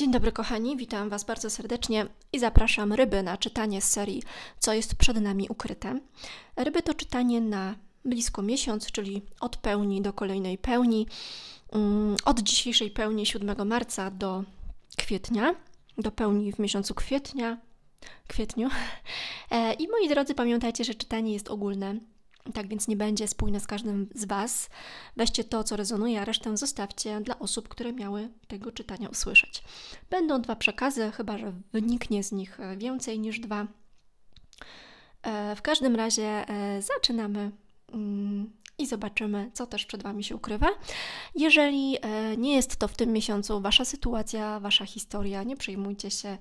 Dzień dobry kochani, witam Was bardzo serdecznie i zapraszam ryby na czytanie z serii Co jest przed nami ukryte. Ryby to czytanie na blisko miesiąc, czyli od pełni do kolejnej pełni, mm, od dzisiejszej pełni 7 marca do kwietnia, do pełni w miesiącu kwietnia, kwietniu. E, I moi drodzy, pamiętajcie, że czytanie jest ogólne, tak więc nie będzie spójne z każdym z Was. Weźcie to, co rezonuje, a resztę zostawcie dla osób, które miały tego czytania usłyszeć. Będą dwa przekazy, chyba że wyniknie z nich e, więcej niż dwa. E, w każdym razie e, zaczynamy mm, i zobaczymy, co też przed Wami się ukrywa. Jeżeli nie jest to w tym miesiącu Wasza sytuacja, Wasza historia, nie przejmujcie się.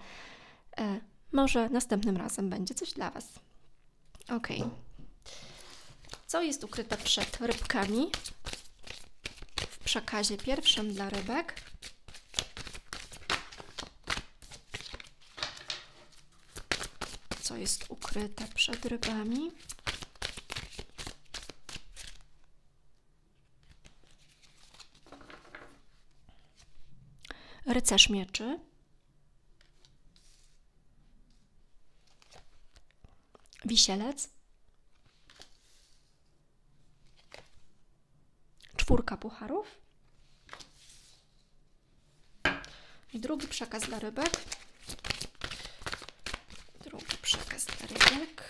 Może następnym razem będzie coś dla Was. Okej. Okay co jest ukryte przed rybkami w przekazie pierwszym dla rybek. Co jest ukryte przed rybami? Rycerz mieczy. Wisielec. czwórka pucharów. Drugi przekaz dla rybek. Drugi przekaz dla rybek.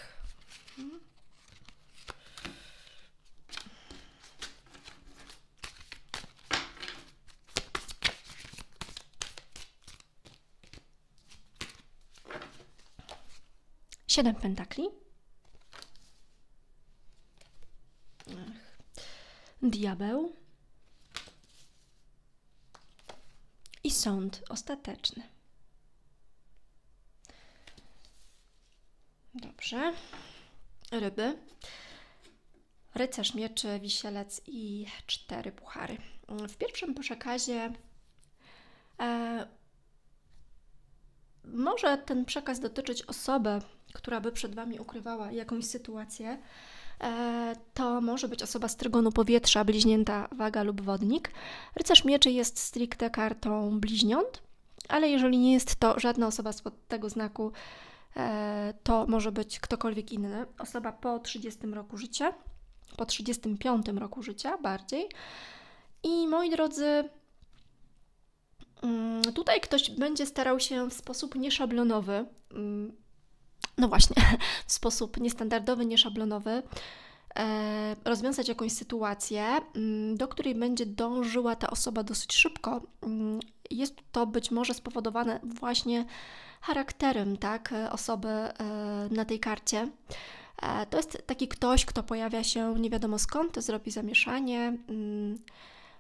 Siedem pentakli. diabeł i sąd ostateczny. Dobrze. Ryby. Rycerz mieczy, wisielec i cztery puchary. W pierwszym przekazie e, może ten przekaz dotyczyć osoby, która by przed Wami ukrywała jakąś sytuację, E, to może być osoba z trygonu powietrza, bliźnięta, waga lub wodnik. Rycerz mieczy jest stricte kartą bliźniąt, ale jeżeli nie jest to żadna osoba z tego znaku, e, to może być ktokolwiek inny. Osoba po 30 roku życia, po 35 roku życia bardziej. I moi drodzy, mm, tutaj ktoś będzie starał się w sposób nieszablonowy mm, no właśnie, w sposób niestandardowy, nieszablonowy e, rozwiązać jakąś sytuację, mm, do której będzie dążyła ta osoba dosyć szybko. Mm, jest to być może spowodowane właśnie charakterem tak, osoby e, na tej karcie. E, to jest taki ktoś, kto pojawia się nie wiadomo skąd, zrobi zamieszanie. Mm,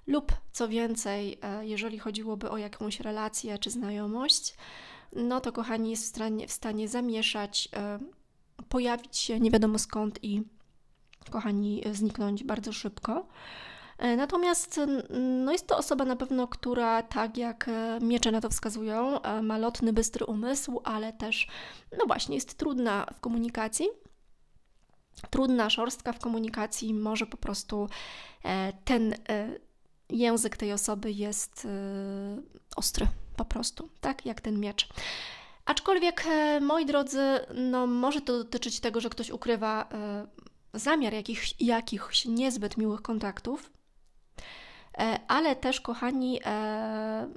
lub co więcej, jeżeli chodziłoby o jakąś relację czy znajomość, no to kochani jest w stanie, w stanie zamieszać, e, pojawić się nie wiadomo skąd i kochani zniknąć bardzo szybko. E, natomiast no jest to osoba na pewno, która tak jak e, miecze na to wskazują, ma lotny, bystry umysł, ale też no właśnie jest trudna w komunikacji. Trudna, szorstka w komunikacji, może po prostu ten język tej osoby jest ostry po prostu, tak jak ten miecz. Aczkolwiek, e, moi drodzy, no może to dotyczyć tego, że ktoś ukrywa e, zamiar jakichś, jakichś niezbyt miłych kontaktów, e, ale też, kochani,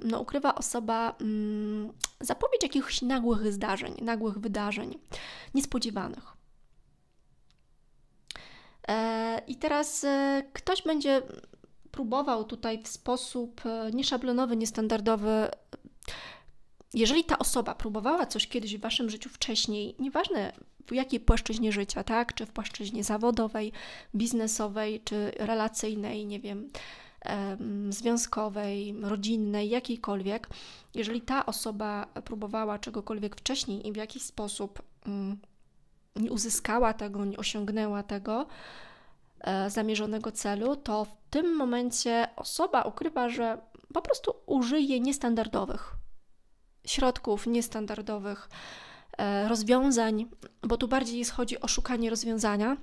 no, ukrywa osoba mm, zapowiedź jakichś nagłych zdarzeń, nagłych wydarzeń, niespodziewanych. I teraz ktoś będzie próbował tutaj w sposób nieszablonowy, niestandardowy jeżeli ta osoba próbowała coś kiedyś w waszym życiu wcześniej, nieważne w jakiej płaszczyźnie życia, tak, czy w płaszczyźnie zawodowej, biznesowej, czy relacyjnej, nie wiem, związkowej, rodzinnej, jakiejkolwiek, jeżeli ta osoba próbowała czegokolwiek wcześniej i w jakiś sposób mm, nie uzyskała tego, nie osiągnęła tego e, zamierzonego celu, to w tym momencie osoba ukrywa, że po prostu użyje niestandardowych środków niestandardowych, e, rozwiązań, bo tu bardziej chodzi o szukanie rozwiązania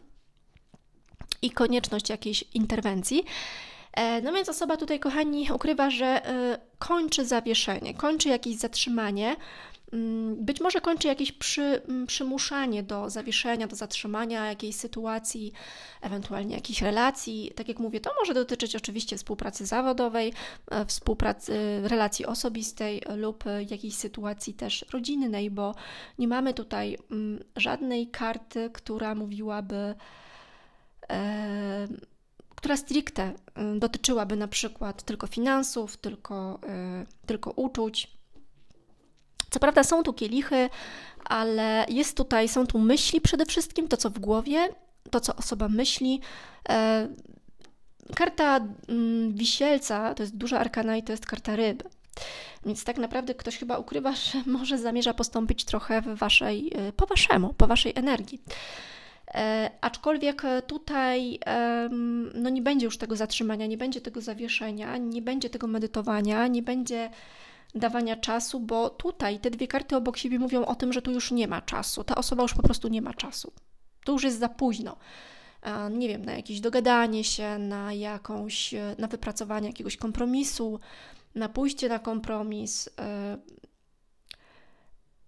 i konieczność jakiejś interwencji. E, no więc osoba tutaj, kochani, ukrywa, że e, kończy zawieszenie, kończy jakieś zatrzymanie, Mm, być może kończy jakieś przy, mm, przymuszanie do zawieszenia, do zatrzymania jakiejś sytuacji, ewentualnie jakichś relacji. Tak jak mówię, to może dotyczyć oczywiście współpracy zawodowej, e, współpracy, e, relacji osobistej lub e, jakiejś sytuacji też rodzinnej, bo nie mamy tutaj mm, żadnej karty, która mówiłaby, która stricte dotyczyłaby na przykład tylko finansów, tylko, tylko uczuć co prawda są tu kielichy, ale jest tutaj, są tu myśli przede wszystkim, to co w głowie, to co osoba myśli. E, karta mm, wisielca to jest duża arkana i to jest karta ryb. Więc tak naprawdę ktoś chyba ukrywa, że może zamierza postąpić trochę w waszej, e, po waszemu, po waszej energii. E, aczkolwiek tutaj e, no nie będzie już tego zatrzymania, nie będzie tego zawieszenia, nie będzie tego medytowania, nie będzie dawania czasu, bo tutaj te dwie karty obok siebie mówią o tym, że tu już nie ma czasu. Ta osoba już po prostu nie ma czasu. To już jest za późno. Nie wiem, na jakieś dogadanie się, na jakąś, e, na wypracowanie jakiegoś kompromisu, na pójście na kompromis. E,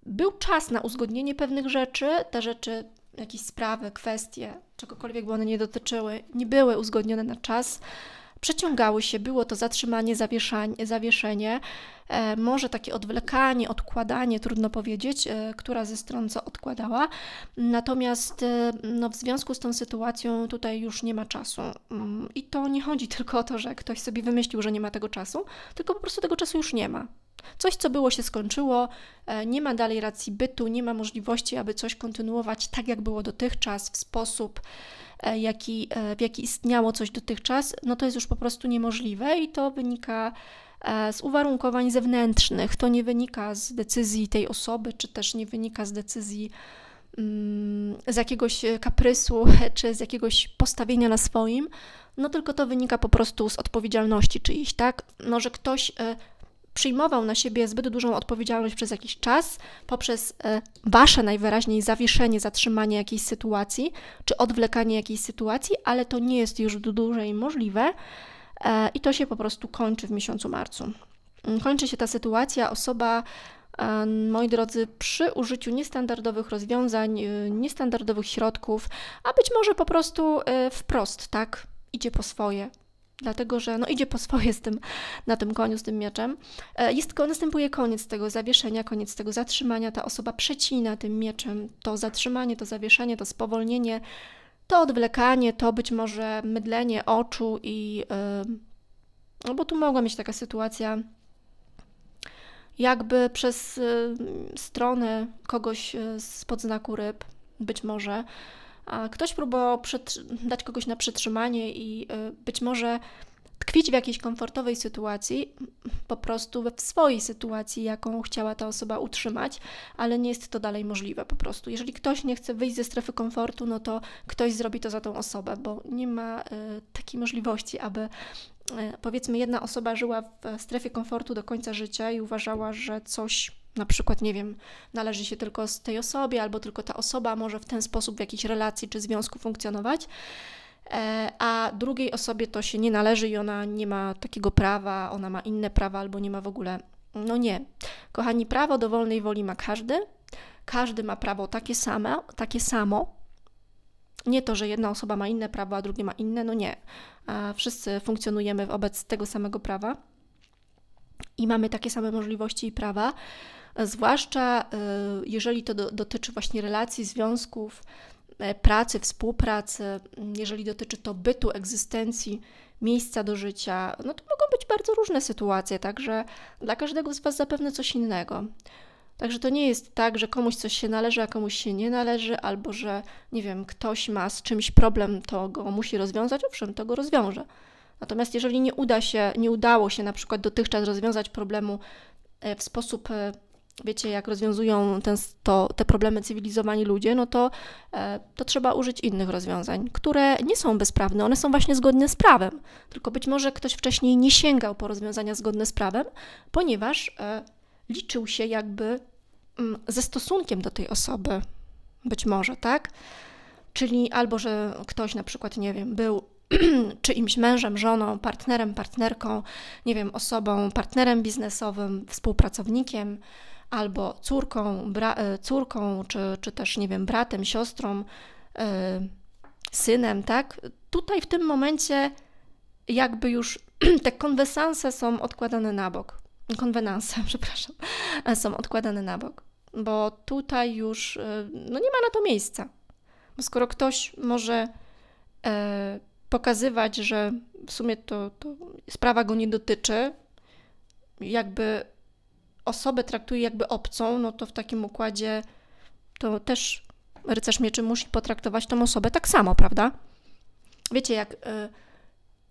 był czas na uzgodnienie pewnych rzeczy, te rzeczy, jakieś sprawy, kwestie, czegokolwiek by one nie dotyczyły, nie były uzgodnione na czas przeciągały się, było to zatrzymanie, zawieszenie, e, może takie odwlekanie, odkładanie, trudno powiedzieć, e, która ze stron co odkładała. Natomiast e, no, w związku z tą sytuacją tutaj już nie ma czasu. Mm, I to nie chodzi tylko o to, że ktoś sobie wymyślił, że nie ma tego czasu, tylko po prostu tego czasu już nie ma. Coś, co było, się skończyło, e, nie ma dalej racji bytu, nie ma możliwości, aby coś kontynuować tak, jak było dotychczas, w sposób, e, jaki, e, w jaki istniało coś dotychczas, no to jest już po prostu niemożliwe i to wynika z uwarunkowań zewnętrznych. To nie wynika z decyzji tej osoby, czy też nie wynika z decyzji mm, z jakiegoś kaprysu czy z jakiegoś postawienia na swoim, no tylko to wynika po prostu z odpowiedzialności czyjś, tak? Może no, ktoś przyjmował na siebie zbyt dużą odpowiedzialność przez jakiś czas, poprzez e, wasze najwyraźniej zawieszenie, zatrzymanie jakiejś sytuacji, czy odwlekanie jakiejś sytuacji, ale to nie jest już dłużej możliwe e, i to się po prostu kończy w miesiącu marcu. Mm, kończy się ta sytuacja, osoba, e, moi drodzy, przy użyciu niestandardowych rozwiązań, niestandardowych środków, a być może po prostu wprost, tak, idzie po swoje, dlatego że no, idzie po swoje z tym, na tym koniu, z tym mieczem. E, jest, następuje koniec tego zawieszenia, koniec tego zatrzymania. Ta osoba przecina tym mieczem to zatrzymanie, to zawieszenie, to spowolnienie, to odwlekanie, to być może mydlenie oczu i... E, no bo tu mogła mieć taka sytuacja, jakby przez e, stronę kogoś z podznaku ryb, być może, a ktoś próbował dać kogoś na przetrzymanie i e, być może tkwić w jakiejś komfortowej sytuacji, po prostu w swojej sytuacji, jaką chciała ta osoba utrzymać, ale nie jest to dalej możliwe po prostu. Jeżeli ktoś nie chce wyjść ze strefy komfortu, no to ktoś zrobi to za tą osobę, bo nie ma e, takiej możliwości, aby e, powiedzmy jedna osoba żyła w strefie komfortu do końca życia i uważała, że coś na przykład, nie wiem, należy się tylko z tej osobie, albo tylko ta osoba może w ten sposób w jakiejś relacji czy związku funkcjonować, e, a drugiej osobie to się nie należy i ona nie ma takiego prawa, ona ma inne prawa albo nie ma w ogóle. No nie. Kochani, prawo do wolnej woli ma każdy. Każdy ma prawo takie same takie samo. Nie to, że jedna osoba ma inne prawo, a drugie ma inne, no nie. Wszyscy funkcjonujemy wobec tego samego prawa i mamy takie same możliwości i prawa zwłaszcza e, jeżeli to do, dotyczy właśnie relacji, związków, e, pracy, współpracy, mm, jeżeli dotyczy to bytu, egzystencji, miejsca do życia, no to mogą być bardzo różne sytuacje, także dla każdego z Was zapewne coś innego. Także to nie jest tak, że komuś coś się należy, a komuś się nie należy, albo że, nie wiem, ktoś ma z czymś problem, to go musi rozwiązać, owszem, to go rozwiąże. Natomiast jeżeli nie uda się, nie udało się na przykład dotychczas rozwiązać problemu e, w sposób wiecie, jak rozwiązują ten, to, te problemy cywilizowani ludzie, no to, e, to trzeba użyć innych rozwiązań, które nie są bezprawne, one są właśnie zgodne z prawem. Tylko być może ktoś wcześniej nie sięgał po rozwiązania zgodne z prawem, ponieważ e, liczył się jakby mm, ze stosunkiem do tej osoby. Być może, tak? Czyli albo, że ktoś na przykład, nie wiem, był czyimś mężem, żoną, partnerem, partnerką, nie wiem, osobą, partnerem biznesowym, współpracownikiem, albo córką, e, córką czy, czy też, nie wiem, bratem, siostrą, e, synem, tak? Tutaj w tym momencie jakby już te konwesanse są odkładane na bok. Konwenanse, przepraszam, e, są odkładane na bok, bo tutaj już no nie ma na to miejsca. Bo skoro ktoś może e, pokazywać, że w sumie to, to sprawa go nie dotyczy, jakby osobę traktuje jakby obcą, no to w takim układzie to też rycerz mieczy musi potraktować tą osobę tak samo, prawda? Wiecie, jak y,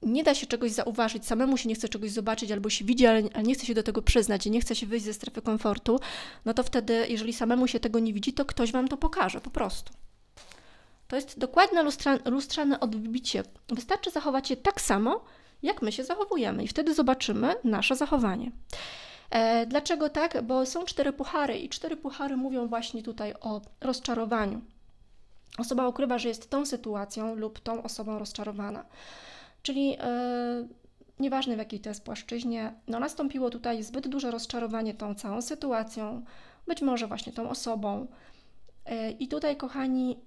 nie da się czegoś zauważyć, samemu się nie chce czegoś zobaczyć, albo się widzi, ale, ale nie chce się do tego przyznać i nie chce się wyjść ze strefy komfortu, no to wtedy, jeżeli samemu się tego nie widzi, to ktoś wam to pokaże po prostu. To jest dokładne lustra, lustrzane odbicie. Wystarczy zachować je tak samo, jak my się zachowujemy, i wtedy zobaczymy nasze zachowanie. E, dlaczego tak? Bo są cztery puchary i cztery puchary mówią właśnie tutaj o rozczarowaniu. Osoba ukrywa, że jest tą sytuacją lub tą osobą rozczarowana. Czyli yy, nieważne w jakiej to jest płaszczyźnie, no nastąpiło tutaj zbyt duże rozczarowanie tą całą sytuacją, być może właśnie tą osobą. E, I tutaj, kochani,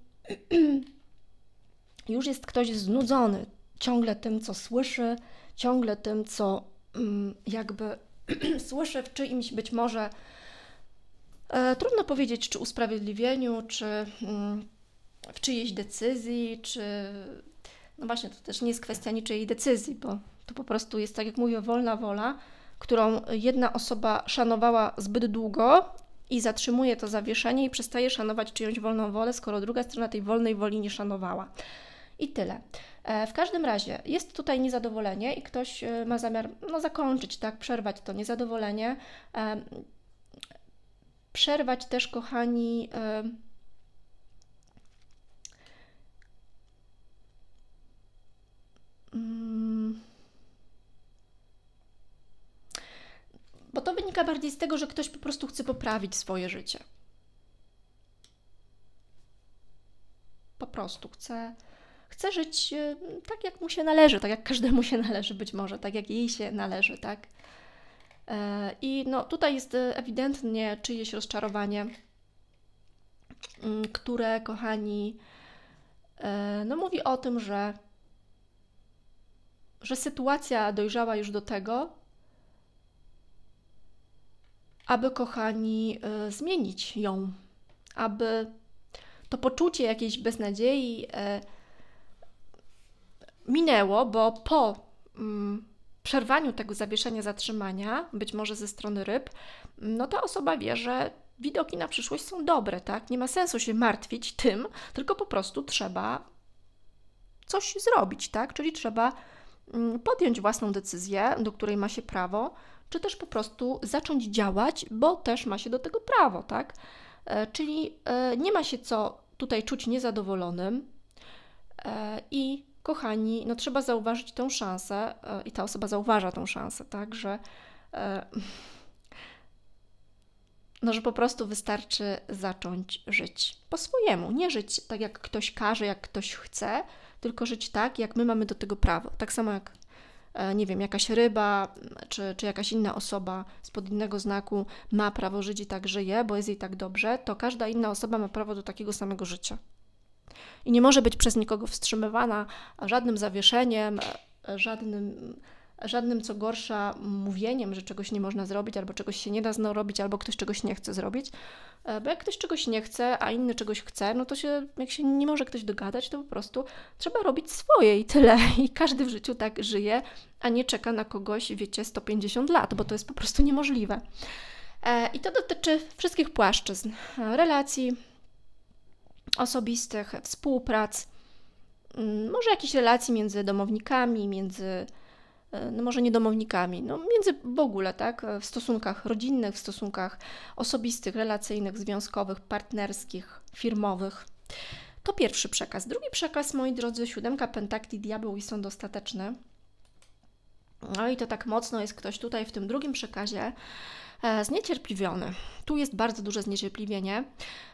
już jest ktoś znudzony ciągle tym, co słyszy, ciągle tym, co mm, jakby słyszę w czyimś być może, e, trudno powiedzieć, czy usprawiedliwieniu, czy mm, w czyjejś decyzji, czy. No właśnie, to też nie jest kwestia niczyjej decyzji, bo to po prostu jest, tak jak mówię, wolna wola, którą jedna osoba szanowała zbyt długo i zatrzymuje to zawieszenie i przestaje szanować czyjąś wolną wolę, skoro druga strona tej wolnej woli nie szanowała. I tyle. E, w każdym razie jest tutaj niezadowolenie i ktoś e, ma zamiar no, zakończyć, tak, przerwać to niezadowolenie. E, przerwać też, kochani, mm, Bo to wynika bardziej z tego, że ktoś po prostu chce poprawić swoje życie. Po prostu chce chce żyć e, tak, jak mu się należy, tak jak każdemu się należy być może, tak jak jej się należy, tak? E, I no, tutaj jest e, ewidentnie czyjeś rozczarowanie, mm, które, kochani, no, mówi o tym, że, że sytuacja dojrzała już do tego, aby, kochani, zmienić ją, aby to poczucie jakiejś beznadziei, minęło, bo po mm, przerwaniu tego zawieszenia zatrzymania, być może ze strony ryb, no ta osoba wie, że widoki na przyszłość są dobre, tak? Nie ma sensu się martwić tym, tylko po prostu trzeba coś zrobić, tak? Czyli trzeba mm, podjąć własną decyzję, do której ma się prawo, czy też po prostu zacząć działać, bo też ma się do tego prawo, tak? E, czyli e, nie ma się co tutaj czuć niezadowolonym e, i kochani, no trzeba zauważyć tą szansę e, i ta osoba zauważa tą szansę, tak, że, e, no, że po prostu wystarczy zacząć żyć po swojemu. Nie żyć tak, jak ktoś każe, jak ktoś chce, tylko żyć tak, jak my mamy do tego prawo. Tak samo jak e, nie wiem, jakaś ryba czy, czy jakaś inna osoba spod innego znaku ma prawo żyć i tak żyje, bo jest jej tak dobrze, to każda inna osoba ma prawo do takiego samego życia i nie może być przez nikogo wstrzymywana żadnym zawieszeniem, żadnym, żadnym co gorsza mówieniem, że czegoś nie można zrobić, albo czegoś się nie da zrobić, albo ktoś czegoś nie chce zrobić. E, bo jak ktoś czegoś nie chce, a inny czegoś chce, no to się, jak się nie może ktoś dogadać, to po prostu trzeba robić swoje i tyle. I każdy w życiu tak żyje, a nie czeka na kogoś, wiecie, 150 lat, bo to jest po prostu niemożliwe. E, I to dotyczy wszystkich płaszczyzn relacji, osobistych, współprac, mm, może jakichś relacji między domownikami, między, e, no może nie domownikami, no między w ogóle, tak, e, w stosunkach rodzinnych, w stosunkach osobistych, relacyjnych, związkowych, partnerskich, firmowych. To pierwszy przekaz. Drugi przekaz, moi drodzy, siódemka pentakli, diabeł i sąd ostateczny. No i to tak mocno jest ktoś tutaj w tym drugim przekazie, E, zniecierpliwiony. Tu jest bardzo duże zniecierpliwienie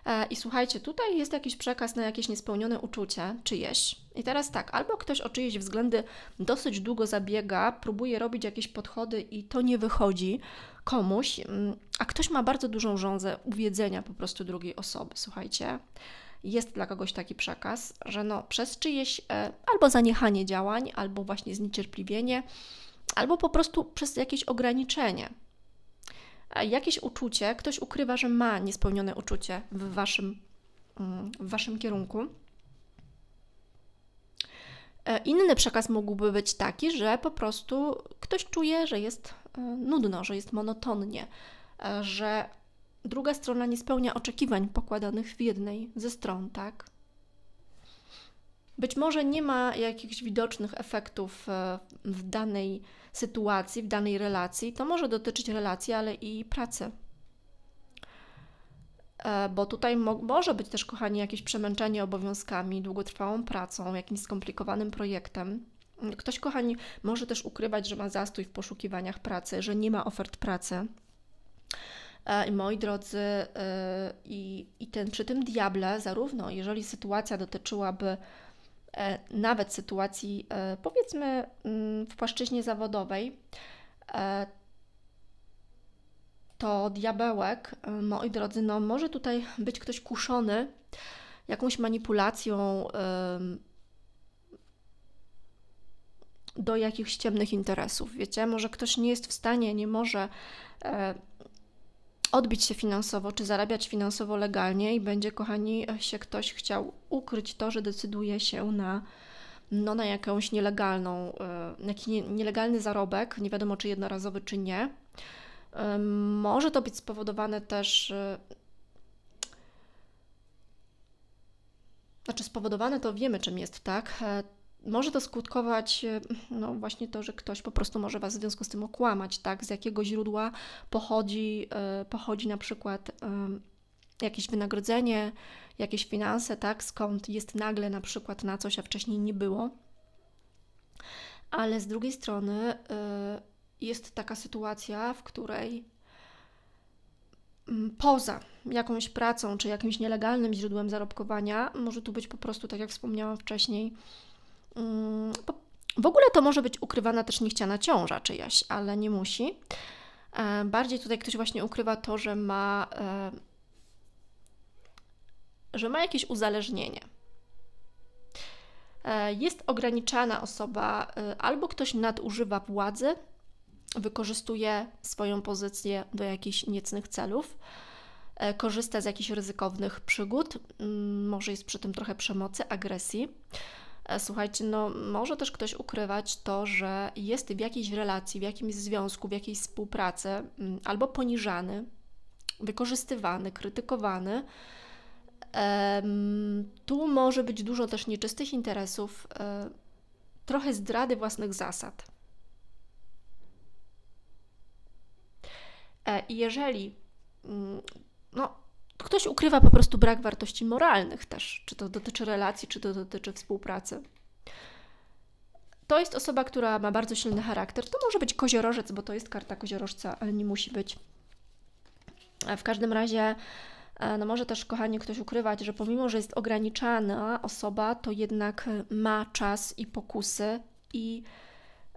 e, i słuchajcie, tutaj jest jakiś przekaz na jakieś niespełnione uczucie czyjeś. I teraz tak, albo ktoś o czyjeś względy dosyć długo zabiega, próbuje robić jakieś podchody i to nie wychodzi komuś, mm, a ktoś ma bardzo dużą żądzę uwiedzenia po prostu drugiej osoby, słuchajcie jest dla kogoś taki przekaz, że no, przez czyjeś e, albo zaniechanie działań, albo właśnie zniecierpliwienie, albo po prostu przez jakieś ograniczenie jakieś uczucie, ktoś ukrywa, że ma niespełnione uczucie w waszym, mm, w waszym kierunku. E, inny przekaz mógłby być taki, że po prostu ktoś czuje, że jest e, nudno, że jest monotonnie, e, że druga strona nie spełnia oczekiwań pokładanych w jednej ze stron, tak? Być może nie ma jakichś widocznych efektów e, w danej sytuacji, w danej relacji. To może dotyczyć relacji, ale i pracy. E, bo tutaj mo może być też, kochani, jakieś przemęczenie obowiązkami, długotrwałą pracą, jakimś skomplikowanym projektem. Ktoś, kochani, może też ukrywać, że ma zastój w poszukiwaniach pracy, że nie ma ofert pracy. E, I moi drodzy, i, i ten, przy tym diable, zarówno jeżeli sytuacja dotyczyłaby E, nawet sytuacji, e, powiedzmy, mm, w płaszczyźnie zawodowej, e, to diabełek, moi drodzy, no może tutaj być ktoś kuszony jakąś manipulacją do jakichś ciemnych interesów. Wiecie, może ktoś nie jest w stanie, nie może odbić się finansowo, czy zarabiać finansowo legalnie i będzie, kochani, się ktoś chciał ukryć to, że decyduje się na, no, na jakąś nielegalną, e, jakiś nielegalny zarobek, nie wiadomo czy jednorazowy, czy nie. Może to być spowodowane też e, znaczy spowodowane to wiemy czym jest, tak? E, może to skutkować, e, no właśnie to, że ktoś po prostu może Was w związku z tym okłamać, tak? Z jakiego źródła pochodzi, e, pochodzi na przykład e, jakieś wynagrodzenie, jakieś finanse, tak? Skąd jest nagle na przykład na coś, a wcześniej nie było. Ale z drugiej strony jest taka sytuacja, w której mm, poza jakąś pracą czy jakimś nielegalnym źródłem zarobkowania może tu być po prostu, tak jak wspomniałam wcześniej, Mm, w ogóle to może być ukrywana też niechciana ciąża czyjaś, ale nie musi. E, bardziej tutaj ktoś właśnie ukrywa to, że ma, e, że ma jakieś uzależnienie. E, jest ograniczana osoba, albo ktoś nadużywa władzy, wykorzystuje swoją pozycję do jakichś niecnych celów, korzysta z jakichś ryzykownych przygód, mm, może jest przy tym trochę przemocy, agresji E, słuchajcie, no może też ktoś ukrywać to, że jest w jakiejś relacji, w jakimś związku, w jakiejś współpracy mm, albo poniżany, wykorzystywany, krytykowany. Tu może być dużo też nieczystych interesów, e, trochę zdrady własnych zasad. E, I jeżeli mm, no, ktoś ukrywa po prostu brak wartości moralnych też, czy to dotyczy relacji, czy to dotyczy współpracy. To jest osoba, która ma bardzo silny charakter. To może być koziorożec, bo to jest karta koziorożca, ale nie musi być. A e, w każdym razie, e, no może też, kochani, ktoś ukrywać, że pomimo, że jest ograniczana osoba, to jednak ma czas i pokusy i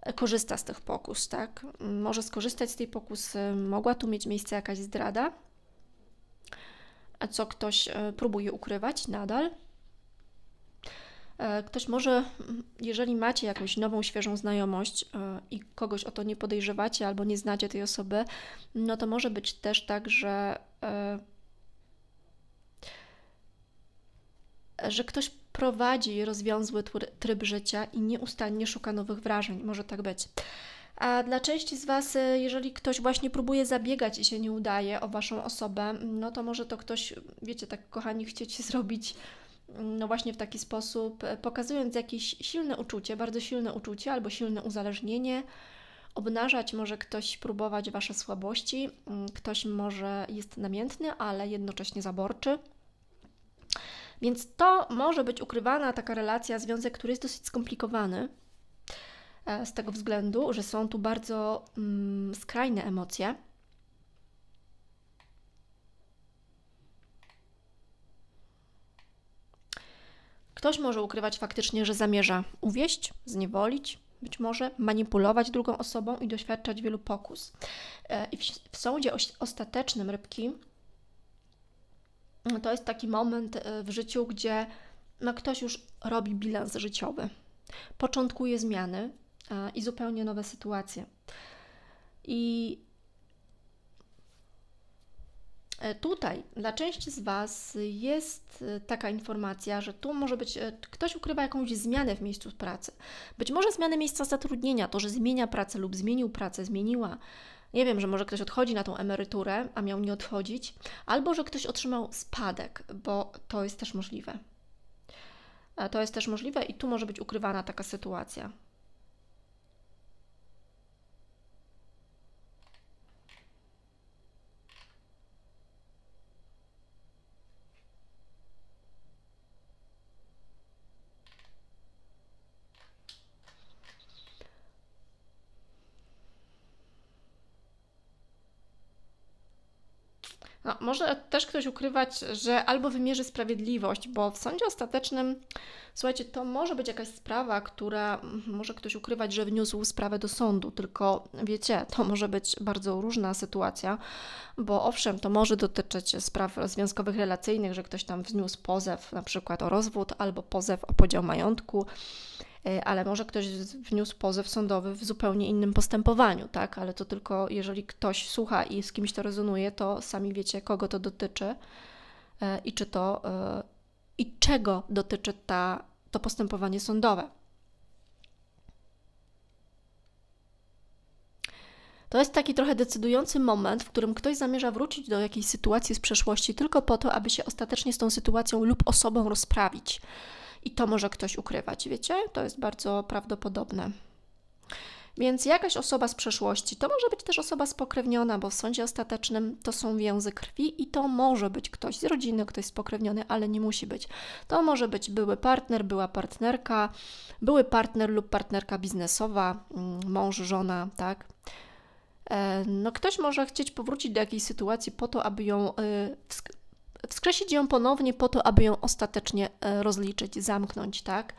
e, korzysta z tych pokus, tak? Może skorzystać z tej pokusy, mogła tu mieć miejsce jakaś zdrada, co ktoś e, próbuje ukrywać nadal. E, ktoś może, jeżeli macie jakąś nową, świeżą znajomość e, i kogoś o to nie podejrzewacie albo nie znacie tej osoby, no to może być też tak, że, że ktoś prowadzi rozwiązły tryb życia i nieustannie szuka nowych wrażeń. Może tak być. A dla części z Was, y, jeżeli ktoś właśnie próbuje zabiegać i się nie udaje o Waszą osobę, mm, no to może to ktoś, wiecie, tak kochani, chcieć zrobić mm, no właśnie w taki sposób, e, pokazując jakieś silne uczucie, bardzo silne uczucie albo silne uzależnienie. Obnażać może ktoś próbować Wasze słabości, mm, ktoś może jest namiętny, ale jednocześnie zaborczy. Więc to może być ukrywana taka relacja, związek, który jest dosyć skomplikowany E, z tego względu, że są tu bardzo mm, skrajne emocje. Ktoś może ukrywać faktycznie, że zamierza uwieść, zniewolić, być może manipulować drugą osobą i doświadczać wielu pokus. E, I w sądzie ostatecznym rybki no to jest taki moment e, w życiu, gdzie no, ktoś już robi bilans życiowy, początkuje zmiany, E, i zupełnie nowe sytuacje. I e, tutaj dla części z Was jest e, taka informacja, że tu może być ktoś ukrywa jakąś zmianę w miejscu pracy. Być może zmianę miejsca zatrudnienia, to, że zmienia pracę lub zmienił pracę, zmieniła. Nie wiem, że może ktoś odchodzi na tą emeryturę, a miał nie odchodzić, albo że ktoś otrzymał spadek, bo to jest też możliwe. To jest też możliwe i tu może być ukrywana taka sytuacja. No, może też ktoś ukrywać, że albo wymierzy sprawiedliwość, bo w sądzie ostatecznym, słuchajcie, to może być jakaś sprawa, która mm, może ktoś ukrywać, że wniósł sprawę do sądu, tylko wiecie, to może być bardzo różna sytuacja, bo owszem, to może dotyczyć spraw związkowych relacyjnych, że ktoś tam wniósł pozew na przykład o rozwód albo pozew o podział majątku E, ale może ktoś wniósł pozew sądowy w zupełnie innym postępowaniu, tak? Ale to tylko jeżeli ktoś słucha i z kimś to rezonuje, to sami wiecie, kogo to dotyczy e, i czy to e, i czego dotyczy ta, to postępowanie sądowe. To jest taki trochę decydujący moment, w którym ktoś zamierza wrócić do jakiejś sytuacji z przeszłości tylko po to, aby się ostatecznie z tą sytuacją lub osobą rozprawić i to może ktoś ukrywać, wiecie? To jest bardzo prawdopodobne. Więc jakaś osoba z przeszłości, to może być też osoba spokrewniona, bo w sądzie ostatecznym to są więzy krwi i to może być ktoś z rodziny, ktoś spokrewniony, ale nie musi być. To może być były partner, była partnerka, były partner lub partnerka biznesowa, mm, mąż, żona, tak? E, no, ktoś może chcieć powrócić do jakiejś sytuacji po to, aby ją y, wskrzesić ją ponownie po to, aby ją ostatecznie e, rozliczyć, zamknąć, tak?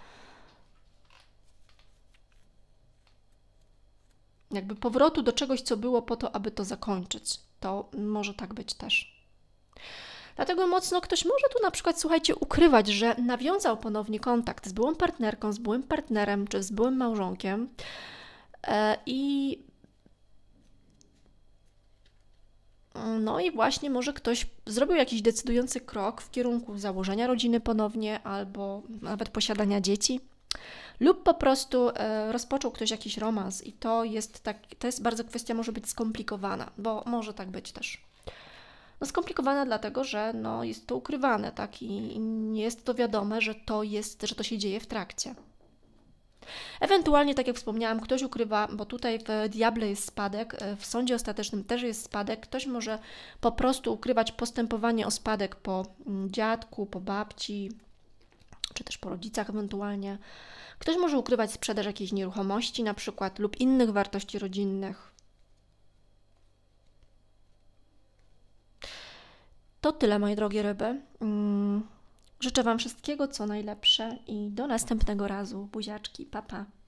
Jakby powrotu do czegoś, co było po to, aby to zakończyć. To może tak być też. Dlatego mocno ktoś może tu na przykład, słuchajcie, ukrywać, że nawiązał ponownie kontakt z byłą partnerką, z byłym partnerem czy z byłym małżonkiem e, i No i właśnie może ktoś zrobił jakiś decydujący krok w kierunku założenia rodziny ponownie albo nawet posiadania dzieci. Lub po prostu e, rozpoczął ktoś jakiś romans i to jest tak, to jest bardzo kwestia może być skomplikowana, bo może tak być też. No skomplikowana dlatego, że no jest to ukrywane, tak, i nie jest to wiadome, że to jest, że to się dzieje w trakcie. Ewentualnie, tak jak wspomniałam, ktoś ukrywa, bo tutaj w Diable jest spadek, e, w sądzie ostatecznym też jest spadek, ktoś może po prostu ukrywać postępowanie o spadek po mm, dziadku, po babci, czy też po rodzicach ewentualnie. Ktoś może ukrywać sprzedaż jakiejś nieruchomości na przykład lub innych wartości rodzinnych. To tyle, moje drogie ryby. Mm. Życzę Wam wszystkiego co najlepsze i do następnego razu. Buziaczki, papa. Pa.